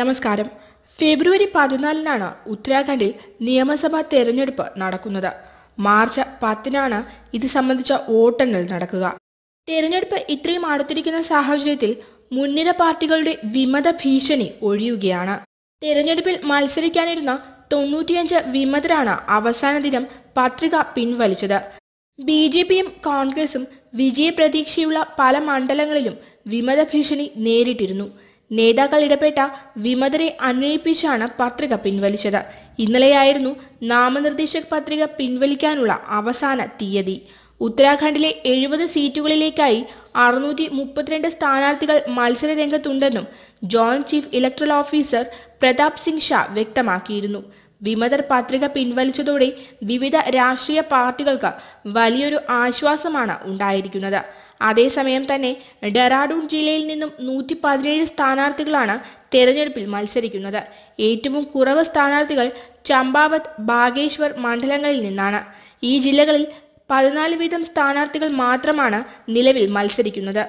നമസ്കാരം ഫെബ്രുവരി പതിനാലിനാണ് ഉത്തരാഖണ്ഡിൽ നിയമസഭാ തെരഞ്ഞെടുപ്പ് നടക്കുന്നത് മാർച്ച് പത്തിനാണ് ഇത് സംബന്ധിച്ച വോട്ടെണ്ണൽ നടക്കുക തെരഞ്ഞെടുപ്പ് ഇത്രയും അടുത്തിരിക്കുന്ന സാഹചര്യത്തിൽ മുൻനിര പാർട്ടികളുടെ വിമത ഭീഷണി ഒഴിയുകയാണ് തെരഞ്ഞെടുപ്പിൽ മത്സരിക്കാനിരുന്ന തൊണ്ണൂറ്റിയഞ്ച് വിമതരാണ് അവസാന ദിനം പത്രിക പിൻവലിച്ചത് ബി ജെ പിയും കോൺഗ്രസും വിജയപ്രതീക്ഷയുള്ള പല മണ്ഡലങ്ങളിലും വിമത ഭീഷണി നേരിട്ടിരുന്നു നേതാക്കൾ ഇടപെട്ട വിമതരെ അന്വയിപ്പിച്ചാണ് പത്രിക പിൻവലിച്ചത് ഇന്നലെയായിരുന്നു നാമനിർദ്ദേശ പത്രിക പിൻവലിക്കാനുള്ള അവസാന തീയതി ഉത്തരാഖണ്ഡിലെ എഴുപത് സീറ്റുകളിലേക്കായി അറുന്നൂറ്റി മുപ്പത്തിരണ്ട് സ്ഥാനാർത്ഥികൾ മത്സര രംഗത്തുണ്ടെന്നും joint chief electoral officer Pratap Singh Shah വ്യക്തമാക്കിയിരുന്നു വിമതർ പത്രിക പിൻവലിച്ചതോടെ വിവിധ രാഷ്ട്രീയ പാർട്ടികൾക്ക് വലിയൊരു ആശ്വാസമാണ് ഉണ്ടായിരിക്കുന്നത് അതേസമയം തന്നെ ഡെറാഡൂൺ ജില്ലയിൽ നിന്നും നൂറ്റി പതിനേഴ് സ്ഥാനാർത്ഥികളാണ് തെരഞ്ഞെടുപ്പിൽ മത്സരിക്കുന്നത് ഏറ്റവും കുറവ് സ്ഥാനാർത്ഥികൾ ചമ്പാവത്ത് ബാഗേശ്വർ മണ്ഡലങ്ങളിൽ നിന്നാണ് ഈ ജില്ലകളിൽ പതിനാല് വീതം സ്ഥാനാർത്ഥികൾ മാത്രമാണ് നിലവിൽ മത്സരിക്കുന്നത്